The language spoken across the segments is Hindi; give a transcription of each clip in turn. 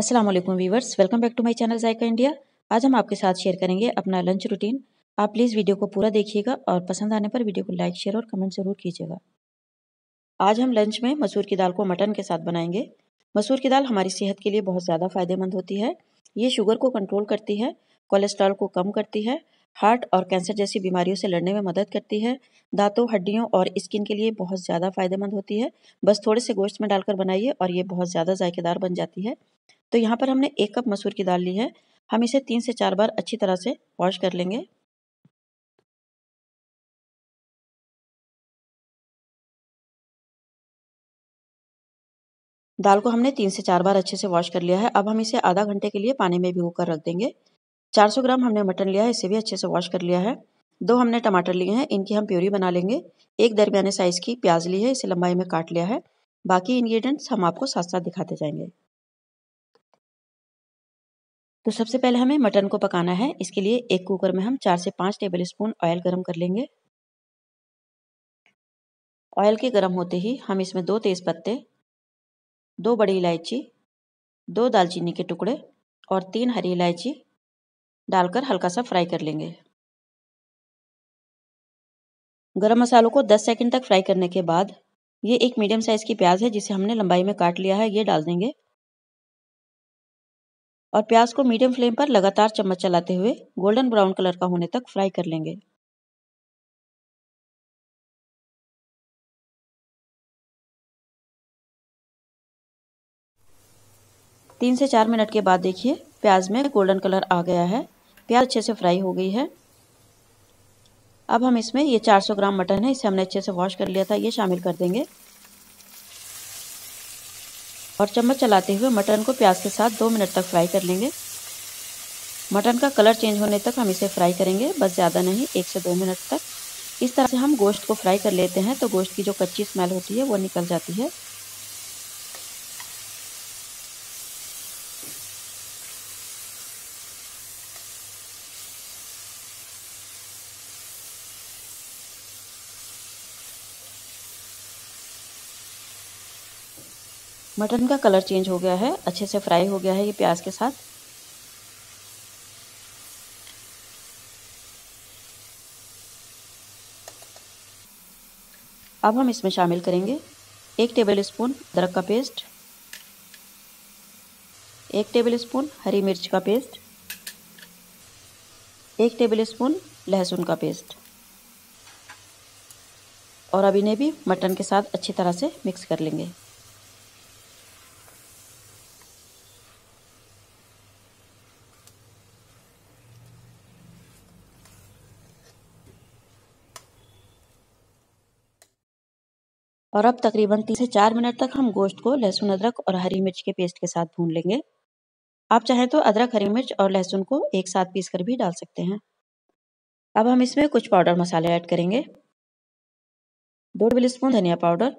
अस्सलाम वालेकुम viewers welcome back to my channel Zaika India आज हम आपके साथ शेयर करेंगे अपना लंच रूटीन आप प्लीज़ वीडियो को पूरा देखिएगा और पसंद आने पर वीडियो को लाइक शेयर और कमेंट ज़रूर कीजिएगा आज हम लंच में मसूर की दाल को मटन के साथ बनाएंगे मसूर की दाल हमारी सेहत के लिए बहुत ज़्यादा फ़ायदेमंद होती है ये शुगर को कंट्रोल करती है कोलेस्ट्रॉल को कम करती है हार्ट और कैंसर जैसी बीमारियों से लड़ने में मदद करती है दांतों हड्डियों और स्किन के लिए बहुत ज़्यादा फायदेमंद होती है बस थोड़े से गोश्त में डालकर बनाइए और ये बहुत ज़्यादा जायकेदार बन जाती है तो यहाँ पर हमने एक कप मसूर की दाल ली है हम इसे तीन से चार बार अच्छी तरह से वॉश कर लेंगे दाल को हमने तीन से चार बार अच्छे से वॉश कर लिया है अब हम इसे आधा घंटे के लिए पानी में भिगो कर रख देंगे 400 ग्राम हमने मटन लिया है इसे भी अच्छे से वॉश कर लिया है दो हमने टमाटर लिए हैं इनकी हम प्योरी बना लेंगे एक दरमियाने साइज़ की प्याज ली है इसे लंबाई में काट लिया है बाकी इन्ग्रीडियंट्स हम आपको साथ साथ दिखाते जाएंगे तो सबसे पहले हमें मटन को पकाना है इसके लिए एक कुकर में हम चार से पाँच टेबल स्पून ऑयल गर्म कर लेंगे ऑयल के गर्म होते ही हम इसमें दो तेज़ पत्ते दो बड़ी इलायची दो दालचीनी के टुकड़े और तीन हरी इलायची डालकर हल्का सा फ्राई कर लेंगे गरम मसालों को 10 सेकंड तक फ्राई करने के बाद ये एक मीडियम साइज की प्याज है जिसे हमने लंबाई में काट लिया है ये डाल देंगे और प्याज को मीडियम फ्लेम पर लगातार चम्मच चलाते हुए गोल्डन ब्राउन कलर का होने तक फ्राई कर लेंगे तीन से चार मिनट के बाद देखिए प्याज में गोल्डन कलर आ गया है प्याज अच्छे से फ्राई हो गई है अब हम इसमें ये 400 ग्राम मटन है इसे हमने अच्छे से वॉश कर लिया था ये शामिल कर देंगे और चम्मच चलाते हुए मटन को प्याज के साथ दो मिनट तक फ्राई कर लेंगे मटन का कलर चेंज होने तक हम इसे फ्राई करेंगे बस ज़्यादा नहीं एक से दो मिनट तक इस तरह से हम गोश्त को फ्राई कर लेते हैं तो गोश्त की जो कच्ची स्मेल होती है वो निकल जाती है मटन का कलर चेंज हो गया है अच्छे से फ्राई हो गया है ये प्याज के साथ अब हम इसमें शामिल करेंगे एक टेबल स्पून अदरक का पेस्ट एक टेबल स्पून हरी मिर्च का पेस्ट एक टेबल स्पून लहसुन का पेस्ट और अब इन्हें भी मटन के साथ अच्छी तरह से मिक्स कर लेंगे और अब तकरीबन तीन से चार मिनट तक हम गोश्त को लहसुन अदरक और हरी मिर्च के पेस्ट के साथ भून लेंगे आप चाहें तो अदरक हरी मिर्च और लहसुन को एक साथ पीस कर भी डाल सकते हैं अब हम इसमें कुछ पाउडर मसाले ऐड करेंगे दो टेबल स्पून धनिया पाउडर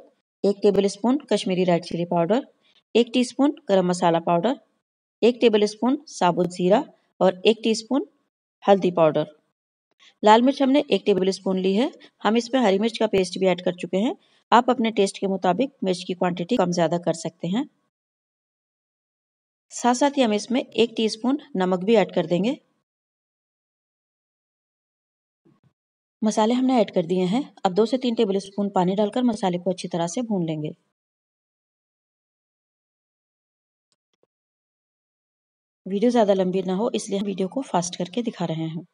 एक tablespoon Kashmiri red chilli powder एक स्पून गर्म मसाला पाउडर एक टेबल स्पून साबुत ज़ीरा और एक स्पून हल्दी पाउडर लाल मिर्च हमने एक टेबल स्पून ली है हम इसमें हरी मिर्च का पेस्ट भी ऐड कर चुके हैं आप अपने टेस्ट के मुताबिक मिर्च की क्वांटिटी कम ज़्यादा कर सकते हैं साथ साथ ही हम इसमें एक टीस्पून नमक भी ऐड कर देंगे मसाले हमने ऐड कर दिए हैं अब दो से तीन टेबल स्पून पानी डालकर मसाले को अच्छी तरह से भून लेंगे वीडियो ज़्यादा लंबी ना हो इसलिए हम वीडियो को फास्ट करके दिखा रहे हैं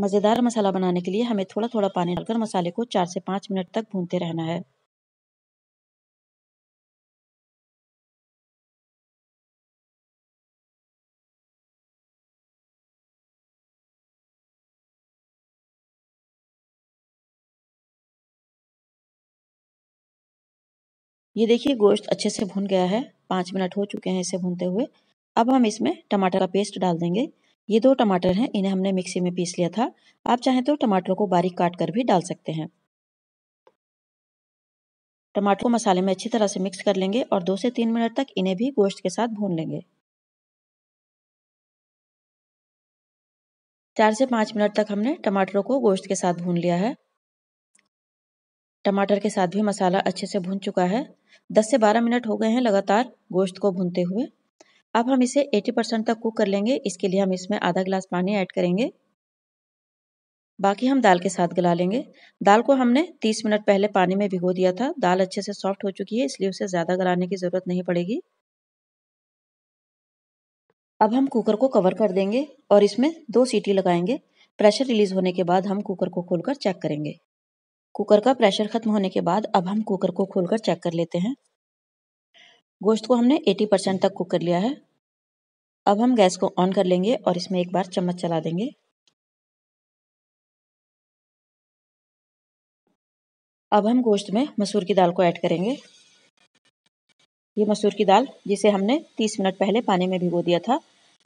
मज़ेदार मसाला बनाने के लिए हमें थोड़ा थोड़ा पानी डालकर मसाले को चार से पाँच मिनट तक भूनते रहना है ये देखिए गोश्त अच्छे से भुन गया है पाँच मिनट हो चुके हैं इसे भूनते हुए अब हम इसमें टमाटर का पेस्ट डाल देंगे ये दो टमाटर हैं इन्हें हमने मिक्सी में पीस लिया था आप चाहें तो टमाटरों को बारीक काट कर भी डाल सकते हैं टमाटर को मसाले में अच्छी तरह से मिक्स कर लेंगे और दो से तीन मिनट तक इन्हें भी गोश्त के साथ भून लेंगे चार से पाँच मिनट तक हमने टमाटरों को गोश्त के साथ भून लिया है टमाटर के साथ भी मसाला अच्छे से भून चुका है दस से बारह मिनट हो गए हैं लगातार गोश्त को भूनते हुए अब हम इसे 80 परसेंट तक कुक कर लेंगे इसके लिए हम इसमें आधा गिलास पानी ऐड करेंगे बाकी हम दाल के साथ गला लेंगे दाल को हमने 30 मिनट पहले पानी में भिगो दिया था दाल अच्छे से सॉफ्ट हो चुकी है इसलिए उसे ज़्यादा गलाने की ज़रूरत नहीं पड़ेगी अब हम कुकर को कवर कर देंगे और इसमें दो सीटी लगाएंगे प्रेशर रिलीज होने के बाद हम कुकर को खोलकर चेक करेंगे कुकर का प्रेशर खत्म होने के बाद अब हम कुकर को खोलकर चेक कर लेते हैं गोश्त को हमने 80 परसेंट तक कुक कर लिया है अब हम गैस को ऑन कर लेंगे और इसमें एक बार चम्मच चला देंगे अब हम गोश्त में मसूर की दाल को ऐड करेंगे ये मसूर की दाल जिसे हमने 30 मिनट पहले पानी में भिगो दिया था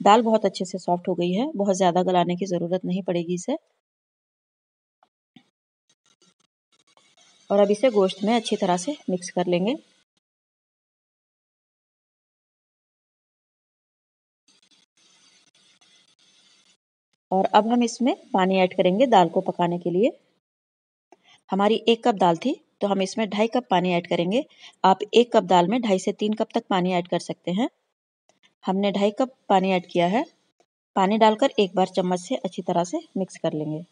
दाल बहुत अच्छे से सॉफ्ट हो गई है बहुत ज़्यादा गलाने की ज़रूरत नहीं पड़ेगी इसे और अब इसे गोश्त में अच्छी तरह से मिक्स कर लेंगे और अब हम इसमें पानी ऐड करेंगे दाल को पकाने के लिए हमारी एक कप दाल थी तो हम इसमें ढाई कप पानी ऐड करेंगे आप एक कप दाल में ढाई से तीन कप तक पानी ऐड कर सकते हैं हमने ढाई कप पानी ऐड किया है पानी डालकर एक बार चम्मच से अच्छी तरह से मिक्स कर लेंगे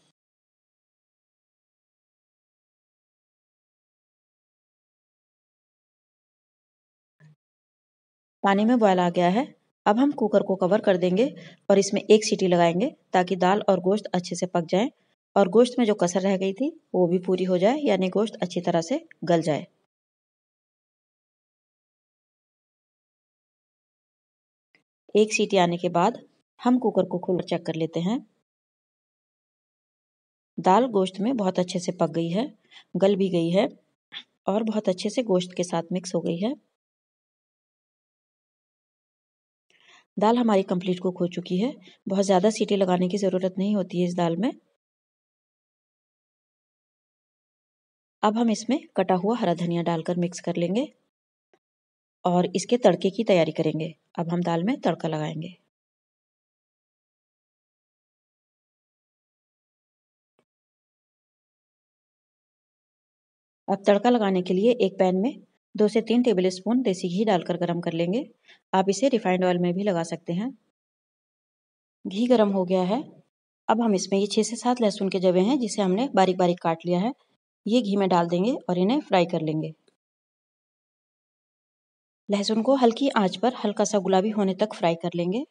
पानी में बॉयल आ गया है अब हम कुकर को कवर कर देंगे और इसमें एक सीटी लगाएंगे ताकि दाल और गोश्त अच्छे से पक जाए और गोश्त में जो कसर रह गई थी वो भी पूरी हो जाए यानी गोश्त अच्छी तरह से गल जाए एक सीटी आने के बाद हम कुकर को खोल चेक कर लेते हैं दाल गोश्त में बहुत अच्छे से पक गई है गल भी गई है और बहुत अच्छे से गोश्त के साथ मिक्स हो गई है दाल हमारी कंप्लीट कुक हो चुकी है बहुत ज़्यादा सीटी लगाने की ज़रूरत नहीं होती है इस दाल में अब हम इसमें कटा हुआ हरा धनिया डालकर मिक्स कर लेंगे और इसके तड़के की तैयारी करेंगे अब हम दाल में तड़का लगाएंगे अब तड़का लगाने के लिए एक पैन में दो से तीन टेबल स्पून देसी घी डालकर गर्म कर लेंगे आप इसे रिफाइंड ऑयल में भी लगा सकते हैं घी गर्म हो गया है अब हम इसमें ये छः से सात लहसुन के जवे हैं जिसे हमने बारीक बारीक काट लिया है ये घी में डाल देंगे और इन्हें फ्राई कर लेंगे लहसुन को हल्की आंच पर हल्का सा गुलाबी होने तक फ्राई कर लेंगे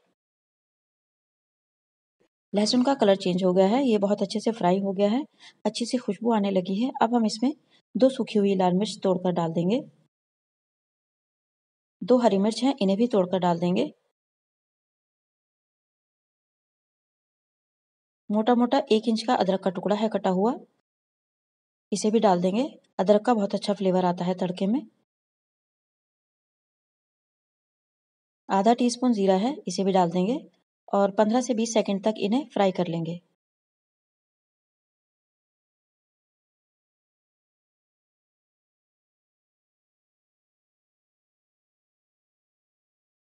लहसुन का कलर चेंज हो गया है ये बहुत अच्छे से फ्राई हो गया है अच्छी सी खुशबू आने लगी है अब हम इसमें दो सूखी हुई लाल मिर्च तोड़कर डाल देंगे दो हरी मिर्च हैं इन्हें भी तोड़कर डाल देंगे मोटा मोटा एक इंच का अदरक का टुकड़ा है कटा हुआ इसे भी डाल देंगे अदरक का बहुत अच्छा फ्लेवर आता है तड़के में आधा टीस्पून ज़ीरा है इसे भी डाल देंगे और 15 से 20 सेकंड तक इन्हें फ्राई कर लेंगे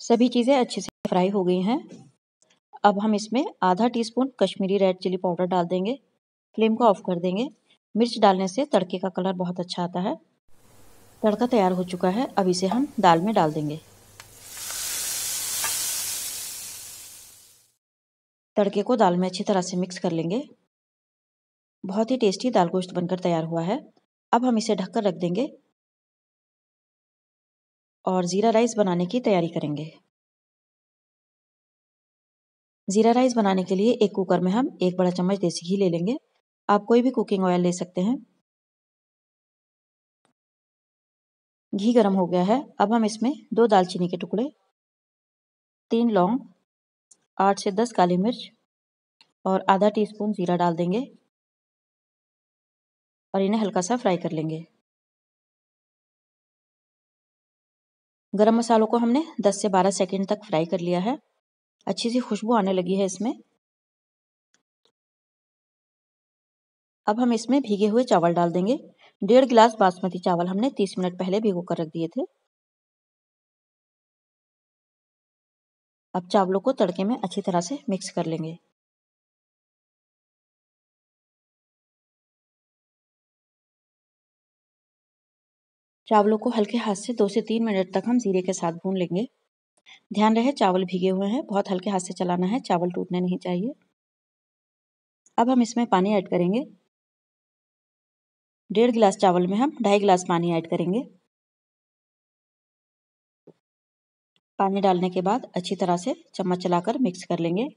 सभी चीज़ें अच्छे से फ्राई हो गई हैं अब हम इसमें आधा teaspoon Kashmiri red chilli powder डाल देंगे फ्लेम को ऑफ कर देंगे मिर्च डालने से तड़के का कलर बहुत अच्छा आता है तड़का तैयार हो चुका है अब इसे हम दाल में डाल देंगे तड़के को दाल में अच्छी तरह से मिक्स कर लेंगे बहुत ही टेस्टी दाल गोश्त बनकर तैयार हुआ है अब हम इसे ढककर रख देंगे और ज़ीरा राइस बनाने की तैयारी करेंगे ज़ीरा राइस बनाने के लिए एक कुकर में हम एक बड़ा चम्मच देसी घी ले लेंगे आप कोई भी कुकिंग ऑयल ले सकते हैं घी गर्म हो गया है अब हम इसमें दो दालचीनी के टुकड़े तीन लौंग आठ से दस काली मिर्च और आधा टीस्पून ज़ीरा डाल देंगे और इन्हें हल्का सा फ्राई कर लेंगे गरम मसालों को हमने 10 से 12 सेकेंड तक फ्राई कर लिया है अच्छी सी खुशबू आने लगी है इसमें अब हम इसमें भीगे हुए चावल डाल देंगे डेढ़ गिलास बासमती चावल हमने 30 मिनट पहले भिगो कर रख दिए थे अब चावलों को तड़के में अच्छी तरह से मिक्स कर लेंगे चावलों को हल्के हाथ से दो से तीन मिनट तक हम जीरे के साथ भून लेंगे ध्यान रहे चावल भीगे हुए हैं बहुत हल्के हाथ से चलाना है चावल टूटने नहीं चाहिए अब हम इसमें पानी ऐड करेंगे डेढ़ गिलास चावल में हम ढाई गिलास पानी ऐड करेंगे पानी डालने के बाद अच्छी तरह से चम्मच चलाकर मिक्स कर लेंगे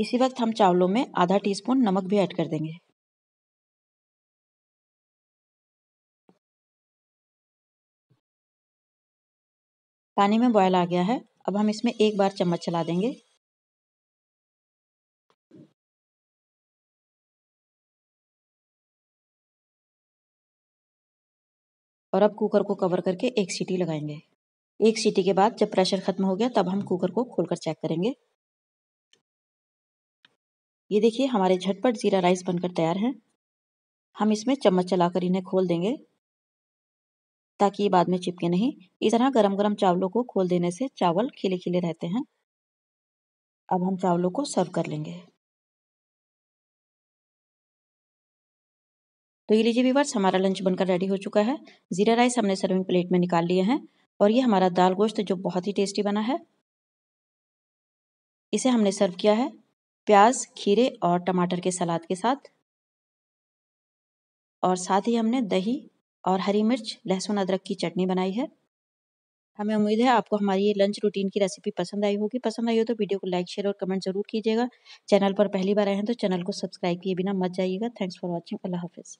इसी वक्त हम चावलों में आधा टी स्पून नमक भी ऐड कर देंगे पानी में बॉयल आ गया है अब हम इसमें एक बार चम्मच चला देंगे और अब कुकर को कवर करके एक सीटी लगाएंगे एक सीटी के बाद जब प्रेशर खत्म हो गया तब हम कुकर को खोलकर चेक करेंगे ये देखिए हमारे झटपट ज़ीरा राइस बनकर तैयार है हम इसमें चम्मच चलाकर इन्हें खोल देंगे ताकि ये बाद में चिपके नहीं इस तरह गरम गरम चावलों को खोल देने से चावल खिले खिले रहते हैं अब हम चावलों को सर्व कर लेंगे तो ये लीजिए व्यूवर्स हमारा लंच बनकर रेडी हो चुका है ज़ीरा राइस हमने सर्विंग प्लेट में निकाल लिए हैं और ये हमारा दाल गोश्त जो बहुत ही टेस्टी बना है इसे हमने सर्व किया है प्याज खीरे और टमाटर के सलाद के साथ और साथ ही हमने दही और हरी मिर्च लहसुन अदरक की चटनी बनाई है हमें उम्मीद है आपको हमारी ये लंच रूटीन की रेसिपी पसंद आई होगी पसंद आई हो तो वीडियो को लाइक शेयर और कमेंट जरूर कीजिएगा चैनल पर पहली बार आए हैं तो चैनल को सब्सक्राइब किए बिना मत जाइएगा थैंक्स फॉर वॉचिंग अल्लाह हाफिज़